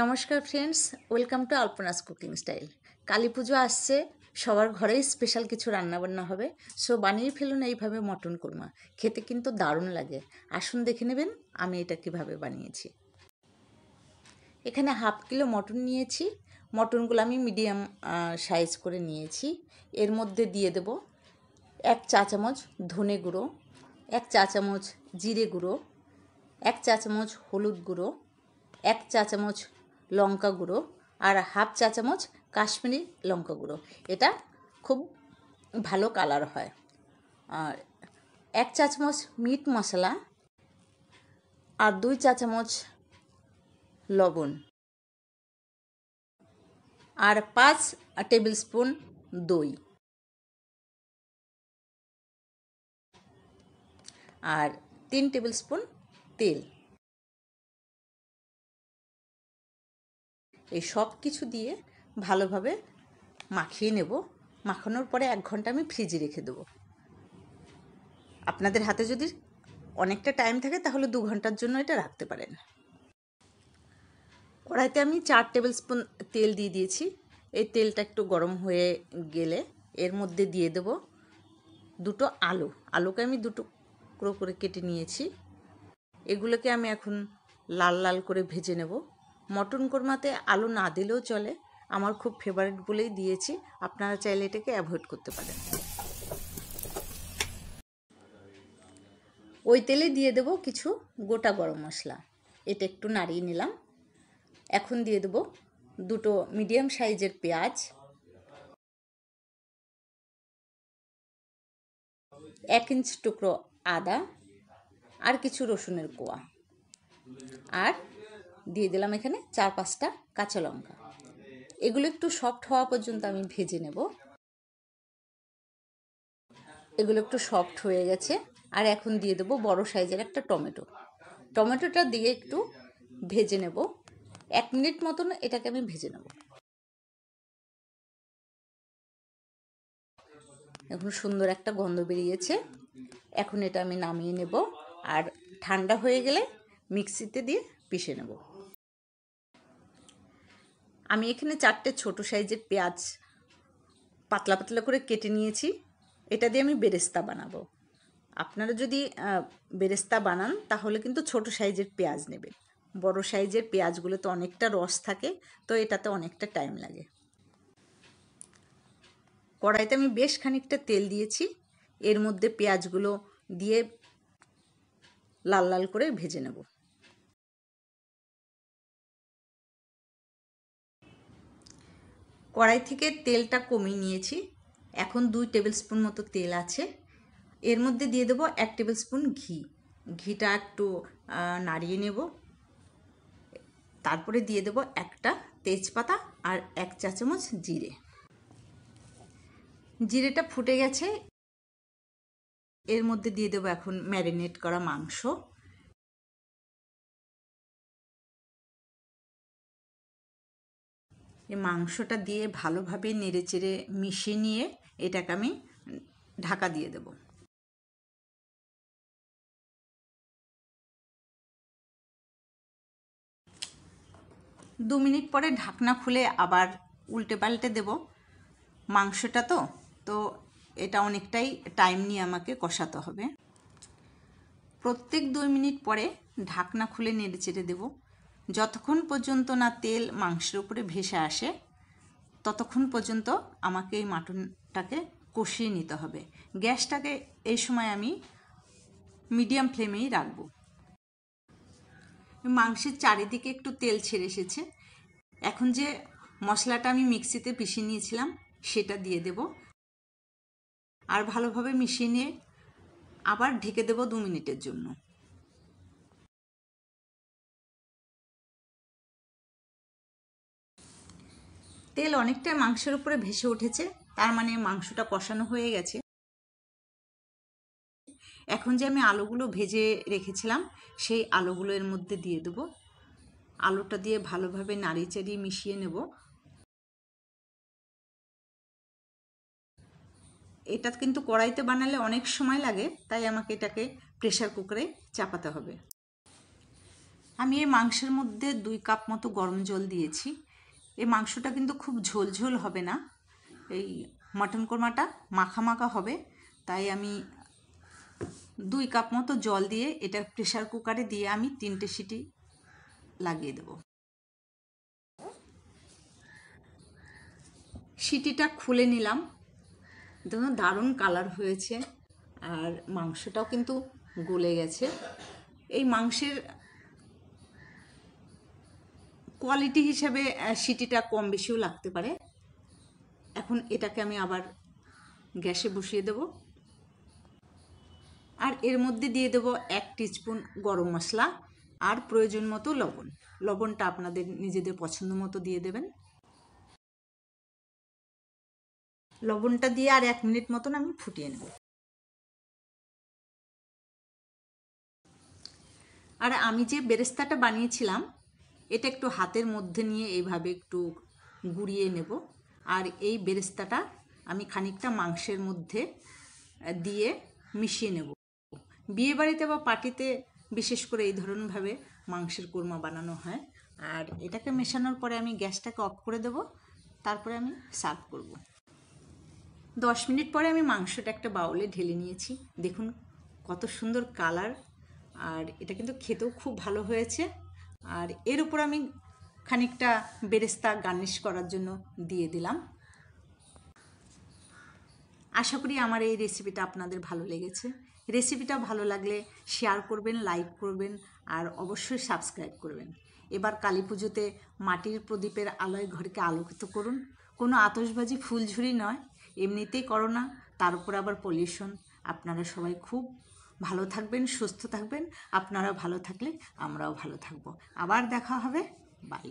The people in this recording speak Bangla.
নমস্কার friends welcome to Alpana's cooking style Kali Puja আসছে সবার ঘরেই স্পেশাল কিছু রান্নাবান্না হবে সো বানিয়ে ফেলুন এইভাবে মটন কুরমা খেতে কিন্তু দারুণ লাগে আসুন দেখে নেবেন আমি এটা কিভাবে বানিয়েছি এখানে হাফ কিলো মটন নিয়েছি মটনগুলো আমি মিডিয়াম সাইজ করে নিয়েছি এর মধ্যে দিয়ে দেব এক চা চামচ ধনে গুঁড়ো এক চা চামচ জিরে গুঁড়ো এক চা চামচ হলুদ গুঁড়ো এক চা চামচ লঙ্কা গুঁড়ো আর হাফ চা চামচ কাশ্মীরি লঙ্কা গুঁড়ো এটা খুব ভালো কালার হয় আর এক চা চামচ মিট মশলা আর দুই চা চামচ লবণ আর পাঁচ টেবিল স্পুন দই আর তিন টেবিল স্পুন তেল এই সব কিছু দিয়ে ভালোভাবে মাখিয়ে নেব মাখানোর পরে এক ঘন্টা আমি ফ্রিজে রেখে দেবো আপনাদের হাতে যদি অনেকটা টাইম থাকে তাহলে দু ঘন্টার জন্য এটা রাখতে পারেন কড়াইতে আমি চার টেবিল স্পুন তেল দিয়ে দিয়েছি এই তেলটা একটু গরম হয়ে গেলে এর মধ্যে দিয়ে দেব দুটো আলু আলুকে আমি দুটো টুকরো করে কেটে নিয়েছি এগুলোকে আমি এখন লাল লাল করে ভেজে নেবো মটন কোরমাতে আলু না দিলেও চলে আমার খুব ফেভারিট বলেই দিয়েছি আপনারা চাইলে এটাকে অ্যাভয়েড করতে পারেন ওই তেলে দিয়ে দেব কিছু গোটা গরম মশলা এটা একটু নাড়িয়ে নিলাম এখন দিয়ে দেব দুটো মিডিয়াম সাইজের পেঁয়াজ এক ইঞ্চ টুকরো আদা আর কিছু রসুনের কোয়া আর দিয়ে দিলাম এখানে চার পাঁচটা কাঁচা লঙ্কা এগুলো একটু সফট হওয়া পর্যন্ত আমি ভেজে নেব এগুলো একটু সফট হয়ে গেছে আর এখন দিয়ে দেবো বড় সাইজের একটা টমেটো টমেটোটা দিয়ে একটু ভেজে নেব এক মিনিট মতন এটাকে আমি ভেজে নেব এখন সুন্দর একটা গন্ধ বেরিয়েছে এখন এটা আমি নামিয়ে নেব আর ঠান্ডা হয়ে গেলে মিক্সিতে দিয়ে পিষে নেবো আমি এখানে চারটে ছোট সাইজের পেঁয়াজ পাতলা পাতলা করে কেটে নিয়েছি এটা দিয়ে আমি বেরেস্তা বানাবো আপনারা যদি বেরেস্তা বানান তাহলে কিন্তু ছোট সাইজের পেঁয়াজ নেবেন বড় সাইজের পেঁয়াজগুলো তো অনেকটা রস থাকে তো এটাতে অনেকটা টাইম লাগে কড়াইতে আমি বেশ খানিকটা তেল দিয়েছি এর মধ্যে পেঁয়াজগুলো দিয়ে লাল লাল করে ভেজে নেবো কড়াই থেকে তেলটা কমিয়ে নিয়েছি এখন দুই টেবিল স্পুন মতো তেল আছে এর মধ্যে দিয়ে দেবো এক টেবিল স্পুন ঘি ঘিটা একটু নাড়িয়ে নেব তারপরে দিয়ে দেবো একটা তেজপাতা আর এক চা চামচ জিরে জিরেটা ফুটে গেছে এর মধ্যে দিয়ে দেবো এখন ম্যারিনেট করা মাংস এই মাংসটা দিয়ে ভালোভাবে নেড়েচেড়ে মিশিয়ে নিয়ে এটাকে আমি ঢাকা দিয়ে দেব দু মিনিট পরে ঢাকনা খুলে আবার উল্টে পাল্টে দেব মাংসটা তো তো এটা অনেকটাই টাইম নিয়ে আমাকে কষাতে হবে প্রত্যেক দুই মিনিট পরে ঢাকনা খুলে নেড়ে চেড়ে দেবো যতক্ষণ পর্যন্ত না তেল মাংসের উপরে ভেসে আসে ততক্ষণ পর্যন্ত আমাকে এই মাটনটাকে কষিয়ে নিতে হবে গ্যাসটাকে এই সময় আমি মিডিয়াম ফ্লেমেই রাখবো মাংসের চারিদিকে একটু তেল ছেড়ে এসেছে এখন যে মশলাটা আমি মিক্সিতে পিষে নিয়েছিলাম সেটা দিয়ে দেব আর ভালোভাবে মিশিয়ে নিয়ে আবার ঢেকে দেব দু মিনিটের জন্য তেল অনেকটাই মাংসের উপরে ভেসে উঠেছে তার মানে মাংসটা কষানো হয়ে গেছে এখন যে আমি আলুগুলো ভেজে রেখেছিলাম সেই আলুগুলো এর মধ্যে দিয়ে দেবো আলুটা দিয়ে ভালোভাবে নাড়িয়ে চাড়িয়ে মিশিয়ে নেব এটা কিন্তু কড়াইতে বানালে অনেক সময় লাগে তাই আমাকে এটাকে প্রেশার কুকারে চাপাতে হবে আমি এই মাংসের মধ্যে দুই কাপ মতো গরম জল দিয়েছি এই মাংসটা কিন্তু খুব ঝোলঝোল হবে না এই মাটন কোরমাটা মাখা মাখা হবে তাই আমি দুই কাপ মতো জল দিয়ে এটা প্রেশার কুকারে দিয়ে আমি তিনটে সিটি লাগিয়ে দেব সিটিটা খুলে নিলাম দেখুন দারুণ কালার হয়েছে আর মাংসটাও কিন্তু গলে গেছে এই মাংসের কোয়ালিটি হিসেবে সিটিটা কম বেশিও লাগতে পারে এখন এটাকে আমি আবার গ্যাসে বসিয়ে দেব আর এর মধ্যে দিয়ে দেব এক টিস্পুন গরম মশলা আর প্রয়োজন মতো লবণ লবণটা আপনাদের নিজেদের পছন্দ মতো দিয়ে দেবেন লবণটা দিয়ে আর এক মিনিট মতন আমি ফুটিয়ে নেব আর আমি যে বেরেস্তাটা বানিয়েছিলাম এটা একটু হাতের মধ্যে নিয়ে এইভাবে একটু গুড়িয়ে নেব আর এই বেরেস্তাটা আমি খানিকটা মাংসের মধ্যে দিয়ে মিশিয়ে নেব বিয়েবাড়িতে বা পার্টিতে বিশেষ করে এই ধরনভাবে মাংসের কোরমা বানানো হয় আর এটাকে মেশানোর পরে আমি গ্যাসটাকে অফ করে দেব তারপরে আমি সার্ভ করব দশ মিনিট পরে আমি মাংসটা একটা বাউলে ঢেলে নিয়েছি দেখুন কত সুন্দর কালার আর এটা কিন্তু খেতেও খুব ভালো হয়েছে আর এর উপর আমি খানিকটা বেরেস্তা গার্নিশ করার জন্য দিয়ে দিলাম আশা করি আমার এই রেসিপিটা আপনাদের ভালো লেগেছে রেসিপিটা ভালো লাগলে শেয়ার করবেন লাইক করবেন আর অবশ্যই সাবস্ক্রাইব করবেন এবার কালী পুজোতে মাটির প্রদীপের আলোয় ঘরকে আলোকিত করুন কোনো আতসবাজি ফুলঝুরি নয় এমনিতেই করোনা তার উপর আবার পলিউশন আপনারা সবাই খুব ভালো থাকবেন সুস্থ থাকবেন আপনারাও ভালো থাকলে আমরাও ভালো থাকব আবার দেখা হবে বাই